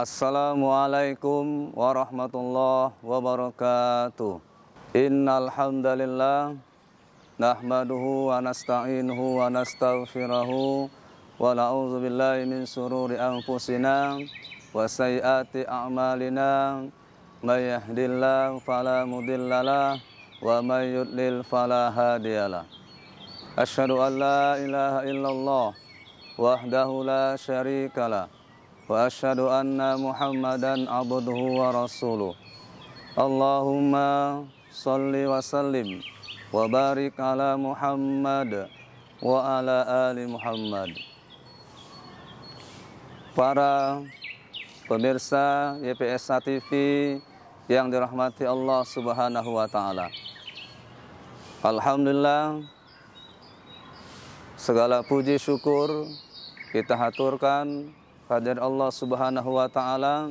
Assalamualaikum warahmatullahi wabarakatuh. Innal hamdalillah nahmaduhu wa nasta'inuhu wa nastaghfiruhu wa na'udzu billahi min sururi anfusina wa sayyiati a'malina may yahdihillahu fala mudhillalah wa may yudlil fala hadiyalah. Asyhadu an la ilaha illallah wahdahu la syarikalah وأشهد أن محمدا عبده ورسوله اللهم صل وسلم وبارك على محمد وعلى آل محمد Para pemirsa YPSA TV yang dirahmati Allah Subhanahu wa taala. Alhamdulillah segala puji syukur kita haturkan Hadir Allah Subhanahu wa taala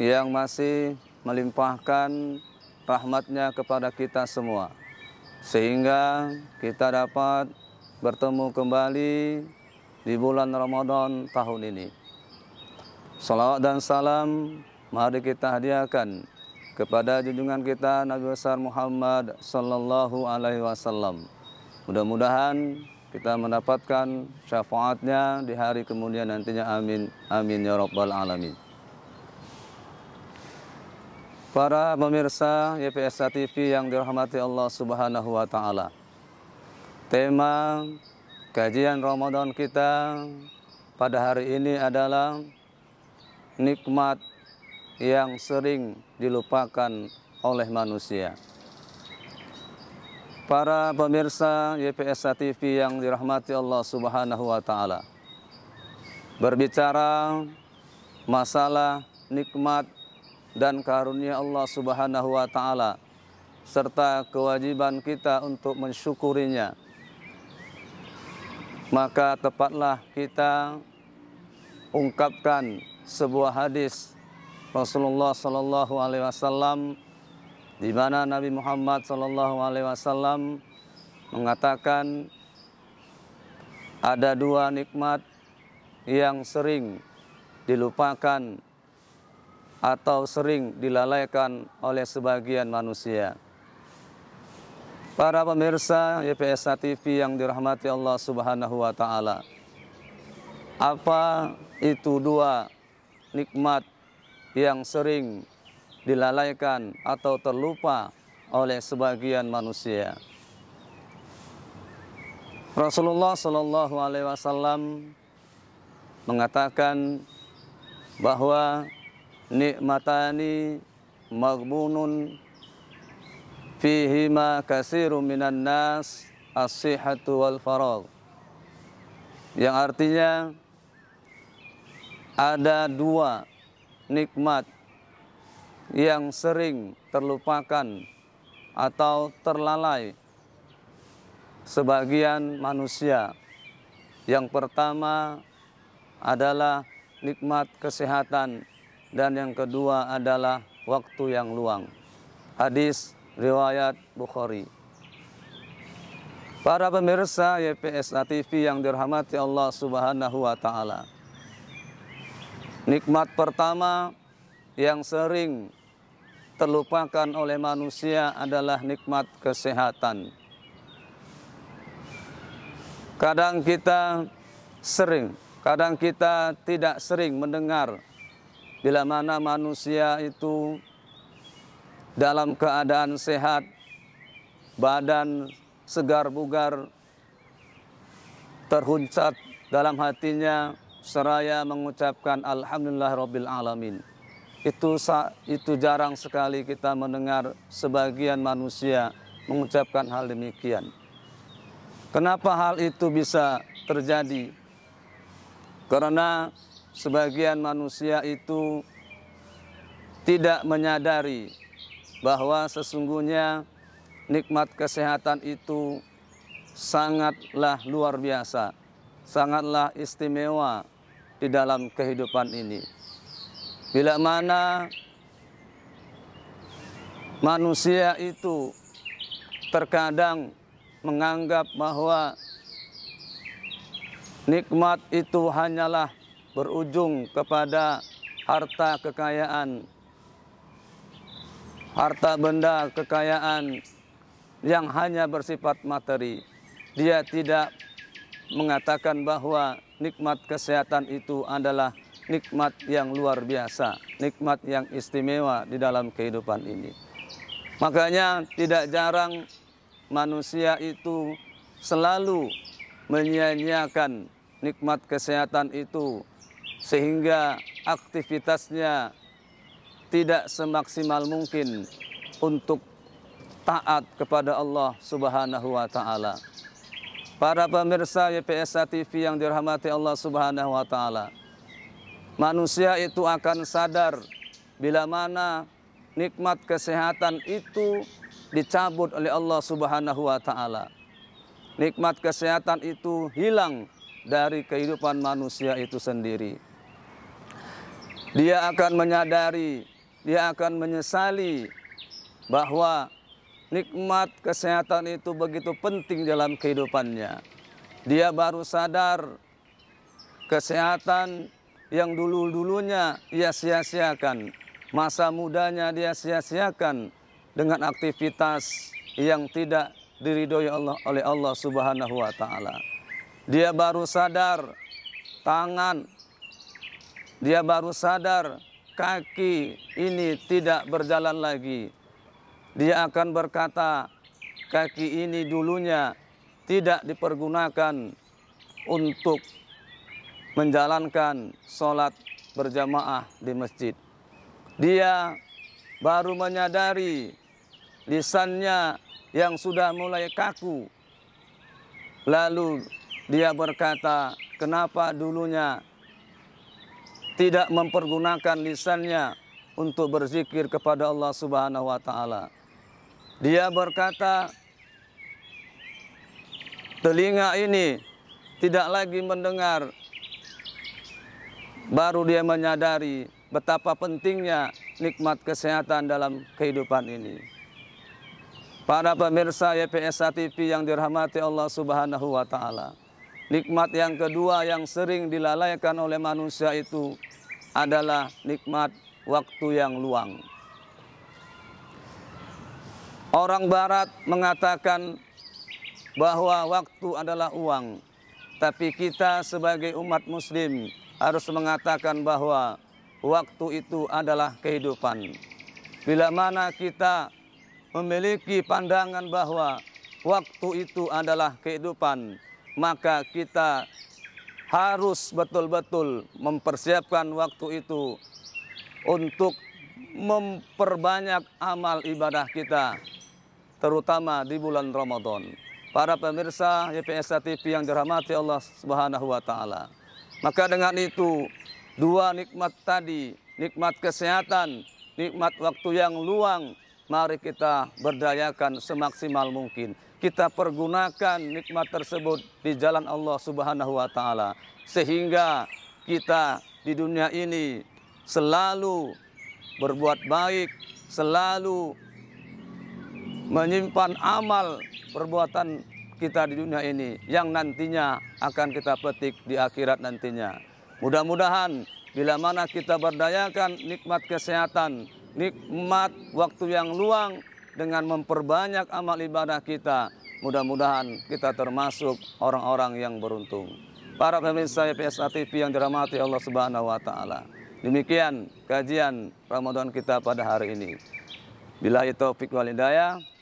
yang masih melimpahkan rahmatnya kepada kita semua. Sehingga kita dapat bertemu kembali di bulan Ramadan tahun ini. Salawat dan salam mari kita hadiahkan kepada junjungan kita Nabi besar Muhammad sallallahu alaihi wasallam. Mudah-mudahan kita mendapatkan syafaatnya di hari kemudian nantinya amin amin ya rabbal alamin para pemirsa YPSA e TV yang dirahmati Allah Subhanahu wa taala tema kajian Ramadan kita pada hari ini adalah nikmat yang sering dilupakan oleh manusia para pemirsa YPSA TV yang dirahmati Allah Subhanahu wa taala. Berbicara masalah nikmat dan karunia Allah Subhanahu wa taala serta kewajiban kita untuk mensyukurinya. Maka tepatlah kita ungkapkan sebuah hadis Rasulullah sallallahu alaihi wasallam di mana Nabi Muhammad Shallallahu Alaihi Wasallam mengatakan ada dua nikmat yang sering dilupakan atau sering dilalaikan oleh sebagian manusia. Para pemirsa YPSA e TV yang dirahmati Allah Subhanahu wa taala. Apa itu dua nikmat yang sering dilalaikan atau terlupa oleh sebagian manusia. Rasulullah Shallallahu Alaihi Wasallam mengatakan bahwa nikmatani fihi fihima kasiru minan nas as-sihhatu wal farol, yang artinya ada dua nikmat yang sering terlupakan atau terlalai sebagian manusia. Yang pertama adalah nikmat kesehatan dan yang kedua adalah waktu yang luang. Hadis riwayat Bukhari. Para pemirsa yps TV yang dirahmati Allah Subhanahu wa taala. Nikmat pertama yang sering terlupakan oleh manusia adalah nikmat kesehatan. Kadang kita sering, kadang kita tidak sering mendengar bila mana manusia itu dalam keadaan sehat, badan segar bugar, terhuncat dalam hatinya seraya mengucapkan Alhamdulillah Rabbil Alamin itu itu jarang sekali kita mendengar sebagian manusia mengucapkan hal demikian. Kenapa hal itu bisa terjadi? Karena sebagian manusia itu tidak menyadari bahwa sesungguhnya nikmat kesehatan itu sangatlah luar biasa, sangatlah istimewa di dalam kehidupan ini. Bila mana manusia itu terkadang menganggap bahwa nikmat itu hanyalah berujung kepada harta kekayaan, harta benda kekayaan yang hanya bersifat materi. Dia tidak mengatakan bahwa nikmat kesehatan itu adalah nikmat yang luar biasa, nikmat yang istimewa di dalam kehidupan ini. Makanya tidak jarang manusia itu selalu menyia-nyiakan nikmat kesehatan itu sehingga aktivitasnya tidak semaksimal mungkin untuk taat kepada Allah Subhanahu wa taala. Para pemirsa YPSA TV yang dirahmati Allah Subhanahu wa taala, Manusia itu akan sadar bila mana nikmat kesehatan itu dicabut oleh Allah Subhanahu wa taala. Nikmat kesehatan itu hilang dari kehidupan manusia itu sendiri. Dia akan menyadari, dia akan menyesali bahwa nikmat kesehatan itu begitu penting dalam kehidupannya. Dia baru sadar kesehatan yang dulu-dulunya ia sia-siakan, masa mudanya dia sia-siakan dengan aktivitas yang tidak diridhoi Allah oleh Allah Subhanahu wa taala. Dia baru sadar tangan dia baru sadar kaki ini tidak berjalan lagi. Dia akan berkata, kaki ini dulunya tidak dipergunakan untuk menjalankan sholat berjamaah di masjid. Dia baru menyadari lisannya yang sudah mulai kaku. Lalu dia berkata, kenapa dulunya tidak mempergunakan lisannya untuk berzikir kepada Allah Subhanahu wa taala. Dia berkata, telinga ini tidak lagi mendengar baru dia menyadari betapa pentingnya nikmat kesehatan dalam kehidupan ini. Para pemirsa YPSA e TV yang dirahmati Allah Subhanahu wa taala. Nikmat yang kedua yang sering dilalaikan oleh manusia itu adalah nikmat waktu yang luang. Orang barat mengatakan bahwa waktu adalah uang. Tapi kita sebagai umat muslim harus mengatakan bahwa waktu itu adalah kehidupan. Bila mana kita memiliki pandangan bahwa waktu itu adalah kehidupan, maka kita harus betul-betul mempersiapkan waktu itu untuk memperbanyak amal ibadah kita, terutama di bulan Ramadan. Para pemirsa YPSA TV yang dirahmati Allah Subhanahu wa taala. Maka dengan itu, dua nikmat tadi, nikmat kesehatan, nikmat waktu yang luang, mari kita berdayakan semaksimal mungkin. Kita pergunakan nikmat tersebut di jalan Allah Subhanahu wa taala sehingga kita di dunia ini selalu berbuat baik, selalu menyimpan amal perbuatan kita di dunia ini yang nantinya akan kita petik di akhirat nantinya. Mudah-mudahan bila mana kita berdayakan nikmat kesehatan, nikmat waktu yang luang dengan memperbanyak amal ibadah kita, mudah-mudahan kita termasuk orang-orang yang beruntung. Para pemirsa PSA TV yang dirahmati Allah Subhanahu wa taala. Demikian kajian Ramadan kita pada hari ini. Bila itu wal hidayah.